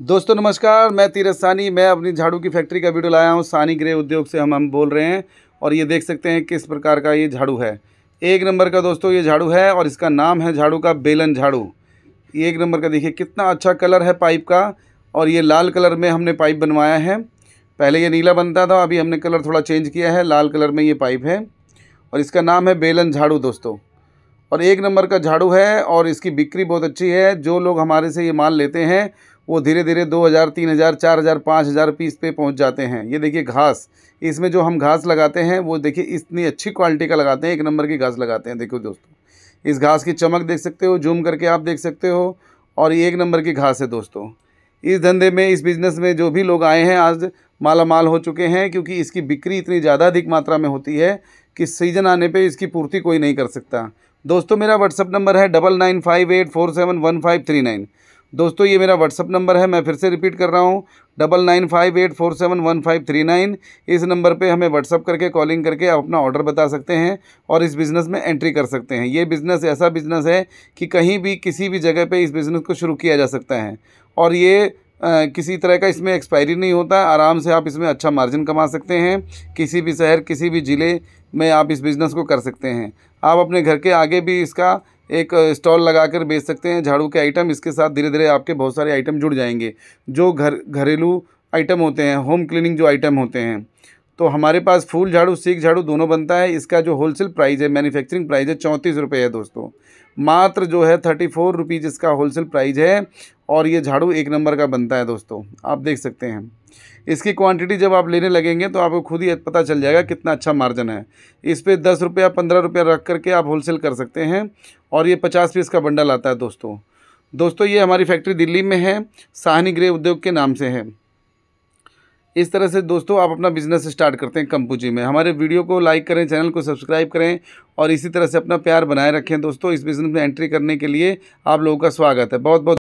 दोस्तों नमस्कार मैं तीरथ सानी मैं अपनी झाड़ू की फैक्ट्री का वीडियो लाया हूँ सानी गृह उद्योग से हम हम बोल रहे हैं और ये देख सकते हैं किस प्रकार का ये झाड़ू है एक नंबर का दोस्तों ये झाड़ू है और इसका नाम है झाड़ू का बेलन झाड़ू एक नंबर का देखिए कितना अच्छा कलर है पाइप का और ये लाल कलर में हमने पाइप बनवाया है पहले ये नीला बनता था अभी हमने कलर थोड़ा चेंज किया है लाल कलर में ये पाइप है और इसका नाम है बेलन झाड़ू दोस्तों और एक नंबर का झाड़ू है और इसकी बिक्री बहुत अच्छी है जो लोग हमारे से ये माल लेते हैं वो धीरे धीरे दो हज़ार तीन हज़ार चार हज़ार पाँच हज़ार पीस पे पहुंच जाते हैं ये देखिए घास इसमें जो हम घास लगाते हैं वो देखिए इतनी अच्छी क्वालिटी का लगाते हैं एक नंबर की घास लगाते हैं देखो दोस्तों इस घास की चमक देख सकते हो जूम करके आप देख सकते हो और ये एक नंबर की घास है दोस्तों इस धंधे में इस बिज़नेस में जो भी लोग आए हैं आज माला माल हो चुके हैं क्योंकि इसकी बिक्री इतनी ज़्यादा अधिक मात्रा में होती है कि सीज़न आने पे इसकी पूर्ति कोई नहीं कर सकता दोस्तों मेरा व्हाट्सअप नंबर है double nine five eight four seven one five three nine दोस्तों ये मेरा व्हाट्सअप नंबर है मैं फिर से रिपीट कर रहा हूँ double nine five eight four seven one five three nine इस नंबर पे हमें व्हाट्सअप करके कॉलिंग करके आप अपना ऑर्डर बता सकते हैं और इस बिज़नेस में एंट्री कर सकते हैं ये बिज़नेस ऐसा बिज़नेस है कि कहीं भी किसी भी जगह पर इस बिज़नेस को शुरू किया जा सकता है और ये आ, किसी तरह का इसमें एक्सपायरी नहीं होता आराम से आप इसमें अच्छा मार्जिन कमा सकते हैं किसी भी शहर किसी भी ज़िले में आप इस बिज़नेस को कर सकते हैं आप अपने घर के आगे भी इसका एक स्टॉल लगाकर बेच सकते हैं झाड़ू के आइटम इसके साथ धीरे धीरे आपके बहुत सारे आइटम जुड़ जाएंगे जो घर घरेलू आइटम होते हैं होम क्लीनिंग जो आइटम होते हैं तो हमारे पास फूल झाड़ू सीख झाड़ू दोनों बनता है इसका जो होलसेल प्राइस है मैन्युफैक्चरिंग प्राइस है चौंतीस रुपये है दोस्तों मात्र जो है थर्टी फोर रुपीज़ इसका होलसेल प्राइस है और ये झाड़ू एक नंबर का बनता है दोस्तों आप देख सकते हैं इसकी क्वांटिटी जब आप लेने लगेंगे तो आपको खुद ही पता चल जाएगा कितना अच्छा मार्जिन है इस पर दस रुपया पंद्रह रुपया रख करके आप होलसेल कर सकते हैं और ये पचास पीस का बंडल आता है दोस्तों दोस्तों ये हमारी फैक्ट्री दिल्ली में है साहनी गृह उद्योग के नाम से है इस तरह से दोस्तों आप अपना बिजनेस स्टार्ट करते हैं कंपूजी में हमारे वीडियो को लाइक करें चैनल को सब्सक्राइब करें और इसी तरह से अपना प्यार बनाए रखें दोस्तों इस बिज़नेस में एंट्री करने के लिए आप लोगों का स्वागत है बहुत बहुत